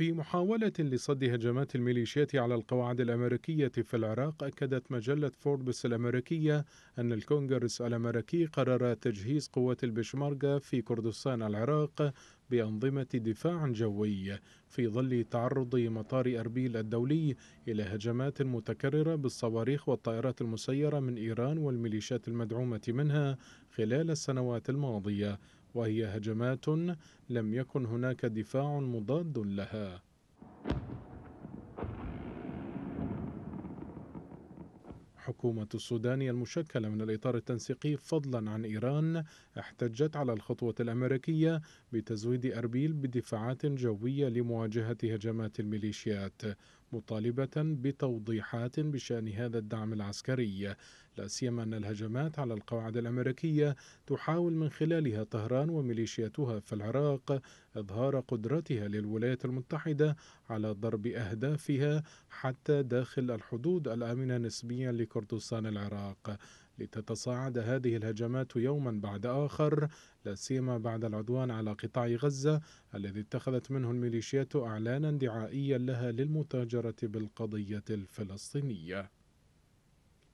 في محاولة لصد هجمات الميليشيات على القواعد الأمريكية في العراق أكدت مجلة فوربس الأمريكية أن الكونغرس الأمريكي قرر تجهيز قوات البشماركة في كردستان العراق بأنظمة دفاع جوي في ظل تعرض مطار أربيل الدولي إلى هجمات متكررة بالصواريخ والطائرات المسيرة من إيران والميليشيات المدعومة منها خلال السنوات الماضية وهي هجمات لم يكن هناك دفاع مضاد لها حكومة السودان المشكلة من الإطار التنسيقي فضلا عن إيران احتجت على الخطوة الأمريكية بتزويد أربيل بدفاعات جوية لمواجهة هجمات الميليشيات مطالبة بتوضيحات بشأن هذا الدعم العسكري لا سيما أن الهجمات على القواعد الأمريكية تحاول من خلالها طهران وميليشياتها في العراق إظهار قدرتها للولايات المتحدة على ضرب أهدافها حتى داخل الحدود الآمنة نسبيا لكردستان العراق لتتصاعد هذه الهجمات يوما بعد آخر لا سيما بعد العدوان على قطاع غزة الذي اتخذت منه الميليشيات أعلانا دعائيا لها للمتاجرة بالقضية الفلسطينية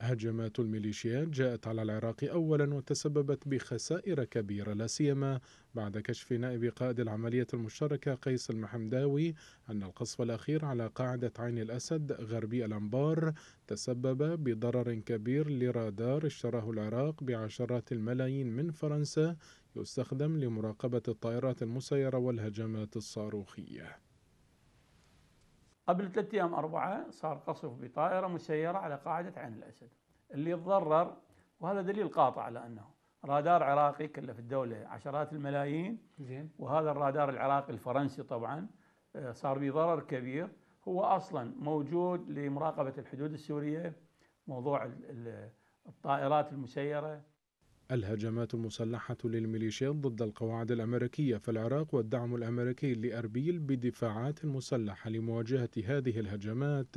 هجمات الميليشيات جاءت على العراق اولا وتسببت بخسائر كبيره لا سيما بعد كشف نائب قائد العمليه المشتركه قيس المحمداوي ان القصف الاخير على قاعده عين الاسد غربي الانبار تسبب بضرر كبير لرادار اشتراه العراق بعشرات الملايين من فرنسا يستخدم لمراقبه الطائرات المسيره والهجمات الصاروخيه قبل ثلاثة أيام أربعة صار قصف بطائرة مسيرة على قاعدة عين الأسد اللي تضرر وهذا دليل قاطع على أنه رادار عراقي كلف الدولة عشرات الملايين زين وهذا الرادار العراقي الفرنسي طبعا آه، صار به ضرر كبير هو أصلا موجود لمراقبة الحدود السورية موضوع الطائرات المسيرة الهجمات المسلحة للميليشيات ضد القواعد الأمريكية في العراق والدعم الأمريكي لأربيل بدفاعات مسلحة لمواجهة هذه الهجمات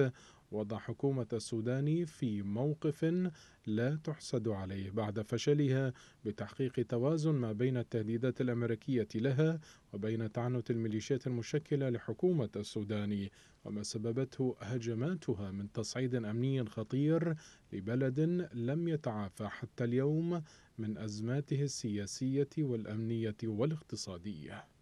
وضع حكومة السودان في موقف لا تحسد عليه بعد فشلها بتحقيق توازن ما بين التهديدات الأمريكية لها وبين تعنت الميليشيات المشكلة لحكومة السودان وما سببته هجماتها من تصعيد أمني خطير لبلد لم يتعافى حتى اليوم من أزماته السياسية والأمنية والاقتصادية